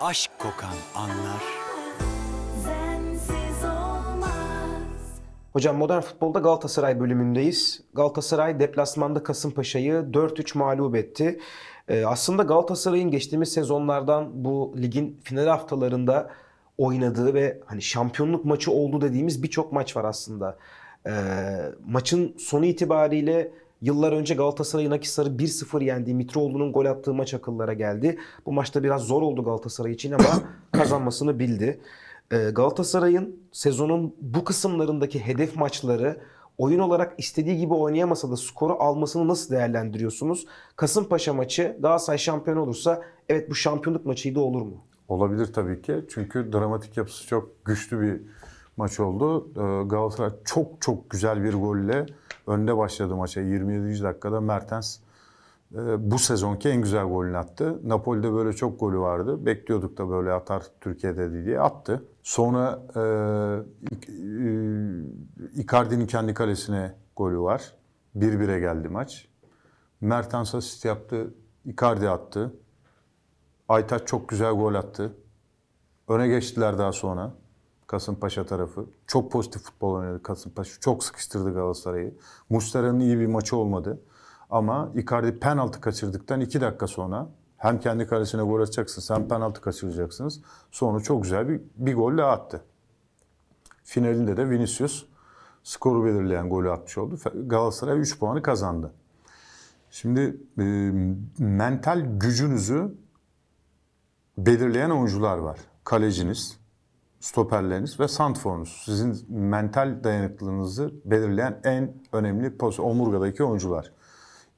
aşk kokan anlar. Hocam modern futbolda Galatasaray bölümündeyiz. Galatasaray deplasmanda Kasımpaşa'yı 4-3 mağlup etti. Ee, aslında Galatasaray'ın geçtiğimiz sezonlardan bu ligin final haftalarında oynadığı ve hani şampiyonluk maçı oldu dediğimiz birçok maç var aslında. Ee, maçın sonu itibariyle Yıllar önce Galatasaray'ın Akisar'ı 1-0 yendiği Mitroğlu'nun gol attığı maç akıllara geldi. Bu maçta biraz zor oldu Galatasaray için ama kazanmasını bildi. Ee, Galatasaray'ın sezonun bu kısımlarındaki hedef maçları oyun olarak istediği gibi oynayamasa da skoru almasını nasıl değerlendiriyorsunuz? Kasımpaşa maçı Galatasaray şampiyon olursa evet bu şampiyonluk maçıydı olur mu? Olabilir tabii ki. Çünkü dramatik yapısı çok güçlü bir maç oldu. Ee, Galatasaray çok çok güzel bir golle önde başladı maça 27. dakikada Mertens e, bu sezonki en güzel golünü attı. Napoli'de böyle çok golü vardı. Bekliyorduk da böyle atar Türkiye'de diye attı. Sonra e, e Icardi'nin kendi kalesine golü var. 1-1'e geldi maç. Mertens asist yaptı. Icardi attı. Aytaç çok güzel gol attı. Öne geçtiler daha sonra. Kasımpaşa tarafı. Çok pozitif futbol oynadı Kasımpaşa. Çok sıkıştırdı Galatasaray'ı. Muslera'nın iyi bir maçı olmadı. Ama Icardi penaltı kaçırdıktan iki dakika sonra hem kendi kalesine gol atacaksın, hem penaltı kaçıracaksınız. Sonra çok güzel bir, bir gol daha attı. Finalinde de Vinicius skoru belirleyen golü atmış oldu. Galatasaray 3 puanı kazandı. Şimdi e, mental gücünüzü belirleyen oyuncular var. Kaleciniz, stoperleriniz ve santforunuz. Sizin mental dayanıklılığınızı belirleyen en önemli pozisyon. Omurgadaki oyuncular.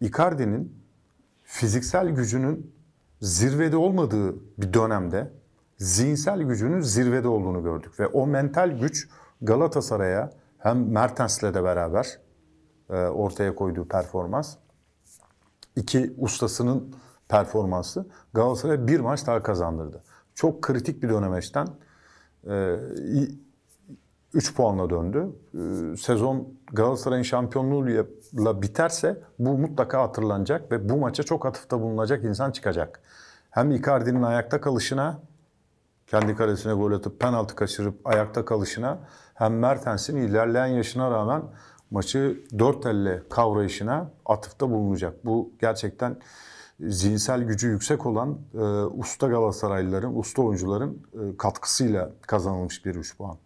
Icardi'nin fiziksel gücünün zirvede olmadığı bir dönemde zihinsel gücünün zirvede olduğunu gördük. Ve o mental güç Galatasaray'a hem Mertens'le de beraber e, ortaya koyduğu performans iki ustasının performansı Galatasaray'a bir maç daha kazandırdı. Çok kritik bir dönemeçten 3 ee, puanla döndü. Ee, sezon Galatasaray'ın şampiyonluğuyla biterse bu mutlaka hatırlanacak ve bu maça çok atıfta bulunacak insan çıkacak. Hem Icardi'nin ayakta kalışına, kendi kalesine gol atıp penaltı kaçırıp ayakta kalışına, hem Mertens'in ilerleyen yaşına rağmen maçı dört elle kavrayışına atıfta bulunacak. Bu gerçekten zihinsel gücü yüksek olan e, usta Galatasaraylıların, usta oyuncuların e, katkısıyla kazanılmış bir 3 puan.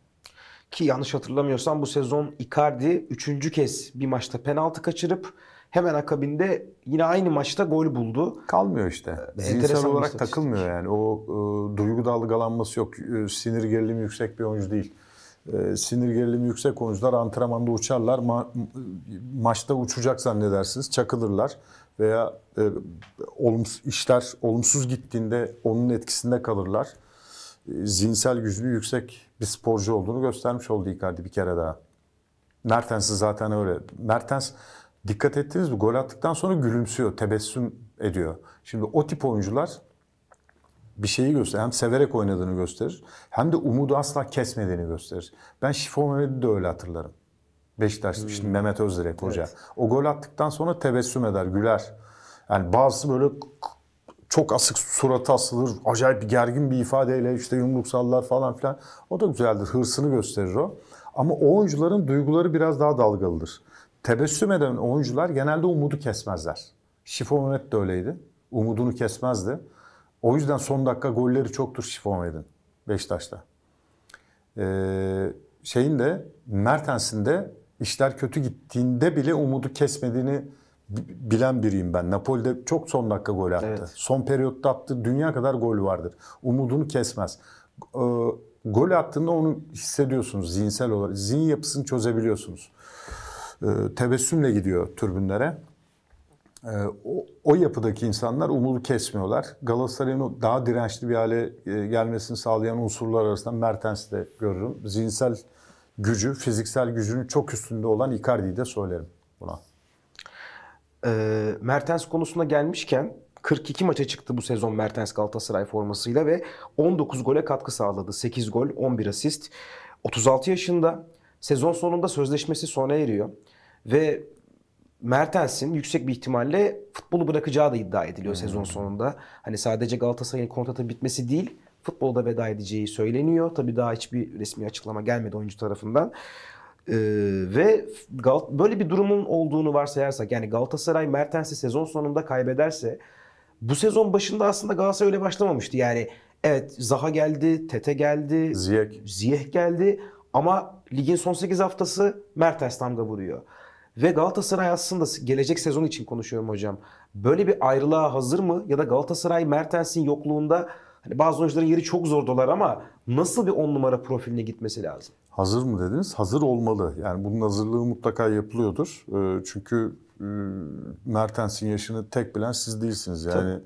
Ki yanlış hatırlamıyorsam bu sezon Icardi 3. kez bir maçta penaltı kaçırıp hemen akabinde yine aynı maçta gol buldu. Kalmıyor işte. Ee, Zihinsel olarak takılmıyor yani. O e, duygu dalgalanması yok. E, sinir gerilimi yüksek bir oyuncu değil. E, sinir gerilimi yüksek oyuncular antrenmanda uçarlar. Ma- maçta uçacak zannedersiniz. Çakılırlar veya e, olumsuz işler olumsuz gittiğinde onun etkisinde kalırlar. Ee, zihinsel gücünü yüksek bir sporcu olduğunu göstermiş oldu Icardi bir kere daha. Mertens'i zaten öyle. Mertens dikkat ettiniz mi? Gol attıktan sonra gülümsüyor, tebessüm ediyor. Şimdi o tip oyuncular bir şeyi gösterir. Hem severek oynadığını gösterir hem de umudu asla kesmediğini gösterir. Ben Şifo Mehmet'i de öyle hatırlarım. Beşiktaşlı hmm. şimdi Mehmet Özdirek hoca. Evet. O gol attıktan sonra tebessüm eder, güler. Yani bazısı böyle çok asık suratı asılır, acayip bir gergin bir ifadeyle işte yumruk sallar falan filan. O da güzeldir, hırsını gösterir o. Ama o oyuncuların duyguları biraz daha dalgalıdır. Tebessüm eden oyuncular genelde umudu kesmezler. Şifonet de öyleydi. Umudunu kesmezdi. O yüzden son dakika golleri çoktur Şifonet'in Beşiktaş'ta. Ee, şeyin de Mertens'in de işler kötü gittiğinde bile umudu kesmediğini bilen biriyim ben. Napoli'de çok son dakika gol attı. Evet. Son periyotta attı. Dünya kadar gol vardır. Umudunu kesmez. Ee, gol attığında onu hissediyorsunuz zihinsel olarak. Zihin yapısını çözebiliyorsunuz. Ee, tebessümle gidiyor türbünlere. Ee, o, o yapıdaki insanlar umudu kesmiyorlar. Galatasaray'ın daha dirençli bir hale e, gelmesini sağlayan unsurlar arasında Mertens'i de görürüm. Zihinsel gücü, fiziksel gücünün çok üstünde olan Icardi'yi de söylerim buna. Mertens konusuna gelmişken 42 maça çıktı bu sezon Mertens Galatasaray formasıyla ve 19 gole katkı sağladı. 8 gol, 11 asist. 36 yaşında sezon sonunda sözleşmesi sona eriyor ve Mertens'in yüksek bir ihtimalle futbolu bırakacağı da iddia ediliyor hmm. sezon sonunda. Hani sadece Galatasaray'ın kontratı bitmesi değil, futbolda veda edeceği söyleniyor. Tabii daha hiçbir resmi açıklama gelmedi oyuncu tarafından. Ee, ve Gal böyle bir durumun olduğunu varsayarsak yani Galatasaray Mertens'i sezon sonunda kaybederse bu sezon başında aslında Galatasaray öyle başlamamıştı. Yani evet Zaha geldi, Tete geldi, Ziyech, Ziyech geldi ama ligin son 8 haftası Mertens damga vuruyor. Ve Galatasaray aslında gelecek sezon için konuşuyorum hocam. Böyle bir ayrılığa hazır mı? Ya da Galatasaray Mertens'in yokluğunda Hani bazı oyuncuların yeri çok zordular ama nasıl bir on numara profiline gitmesi lazım? Hazır mı dediniz? Hazır olmalı. Yani bunun hazırlığı mutlaka yapılıyordur. Ee, çünkü e, Mertens'in yaşını tek bilen siz değilsiniz. Yani Tabii.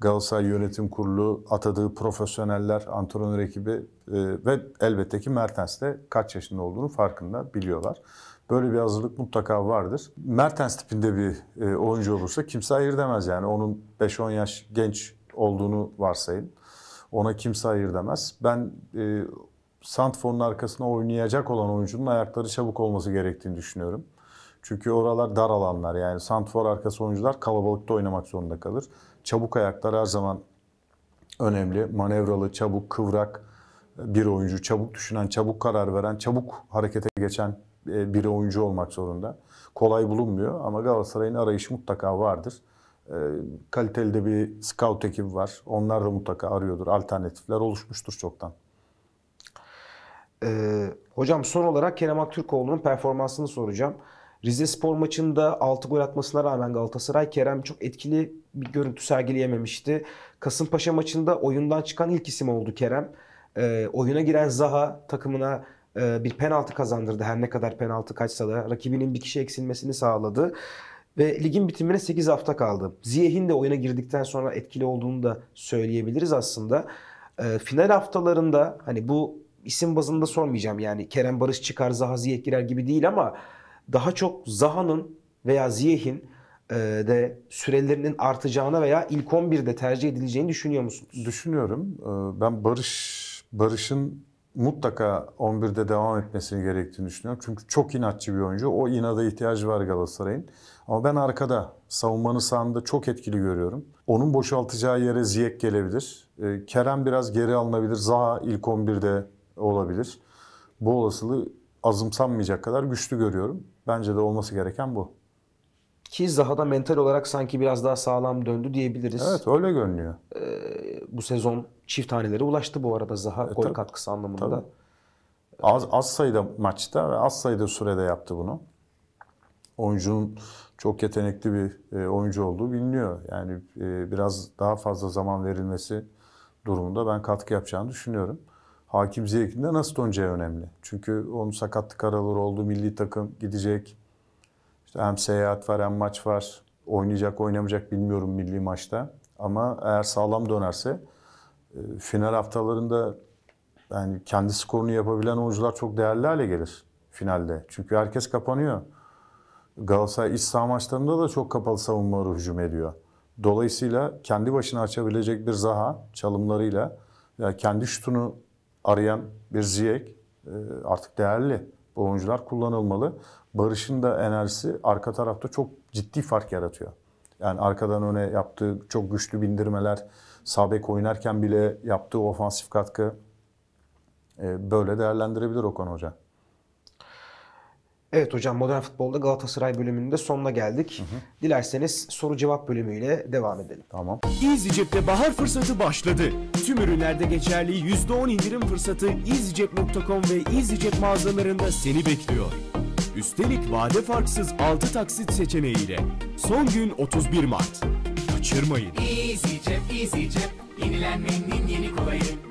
Galatasaray Yönetim Kurulu atadığı profesyoneller, antrenör ekibi e, ve elbette ki Mertens de kaç yaşında olduğunu farkında biliyorlar. Böyle bir hazırlık mutlaka vardır. Mertens tipinde bir e, oyuncu olursa kimse hayır demez yani. Onun 5-10 yaş genç olduğunu varsayın. Ona kimse hayır demez. Ben e, Santfor'un arkasına oynayacak olan oyuncunun ayakları çabuk olması gerektiğini düşünüyorum. Çünkü oralar dar alanlar yani Santfor arkası oyuncular kalabalıkta oynamak zorunda kalır. Çabuk ayaklar her zaman önemli. Manevralı, çabuk, kıvrak e, bir oyuncu. Çabuk düşünen, çabuk karar veren, çabuk harekete geçen e, bir oyuncu olmak zorunda. Kolay bulunmuyor ama Galatasaray'ın arayışı mutlaka vardır. Ee, kaliteli de bir scout ekibi var. Onlar da mutlaka arıyordur. Alternatifler oluşmuştur çoktan. Ee, hocam son olarak Kerem Aktürkoğlu'nun performansını soracağım. Rize Spor maçında 6 gol atmasına rağmen Galatasaray Kerem çok etkili bir görüntü sergileyememişti. Kasımpaşa maçında oyundan çıkan ilk isim oldu Kerem. Ee, oyuna giren Zaha takımına e, bir penaltı kazandırdı. Her ne kadar penaltı kaçsa da rakibinin bir kişi eksilmesini sağladı. Ve ligin bitimine 8 hafta kaldı. Ziyeh'in de oyuna girdikten sonra etkili olduğunu da söyleyebiliriz aslında. E, final haftalarında hani bu isim bazında sormayacağım yani Kerem Barış çıkar Zaha Ziyeh girer gibi değil ama daha çok Zaha'nın veya Ziyeh'in e, de sürelerinin artacağına veya ilk 11'de tercih edileceğini düşünüyor musunuz? Düşünüyorum. Ee, ben Barış Barış'ın mutlaka 11'de devam etmesini gerektiğini düşünüyorum. Çünkü çok inatçı bir oyuncu. O inada ihtiyacı var Galatasaray'ın. Ama ben arkada savunmanın sahanda çok etkili görüyorum. Onun boşaltacağı yere Ziyek gelebilir. Ee, Kerem biraz geri alınabilir. Zaha ilk 11'de olabilir. Bu olasılığı azımsanmayacak kadar güçlü görüyorum. Bence de olması gereken bu. Ki zahada mental olarak sanki biraz daha sağlam döndü diyebiliriz. Evet öyle görünüyor. Ee, bu sezon çift hanelere ulaştı bu arada Zaha e, gol tabii, katkısı anlamında. Tabii. Az, az sayıda maçta ve az sayıda sürede yaptı bunu. Oyuncunun çok yetenekli bir e, oyuncu olduğu biliniyor. Yani e, biraz daha fazla zaman verilmesi durumunda ben katkı yapacağını düşünüyorum. Hakim Ziyek'in de nasıl döneceği önemli. Çünkü onun sakatlık araları oldu, milli takım gidecek. İşte hem seyahat var hem maç var. Oynayacak oynamayacak bilmiyorum milli maçta. Ama eğer sağlam dönerse e, final haftalarında yani kendi skorunu yapabilen oyuncular çok değerli hale gelir finalde. Çünkü herkes kapanıyor. Galatasaray iç saha maçlarında da çok kapalı savunmaları hücum ediyor. Dolayısıyla kendi başına açabilecek bir Zaha çalımlarıyla yani kendi şutunu arayan bir Ziyek e, artık değerli. Bu oyuncular kullanılmalı. Barış'ın da enerjisi arka tarafta çok ciddi fark yaratıyor. Yani arkadan öne yaptığı çok güçlü bindirmeler, Sabek oynarken bile yaptığı ofansif katkı e, böyle değerlendirebilir Okan Hoca. Evet hocam Modern Futbol'da Galatasaray bölümünde sonuna geldik. Hı hı. Dilerseniz soru cevap bölümüyle devam edelim. Tamam. EasyCep'te bahar fırsatı başladı. Tüm ürünlerde geçerli %10 indirim fırsatı EasyCep.com ve EasyCep mağazalarında seni bekliyor. Üstelik vade farksız 6 taksit seçeneğiyle. Son gün 31 Mart. Kaçırmayın. EasyCep, EasyCep. Yenilenmenin yeni kolayı.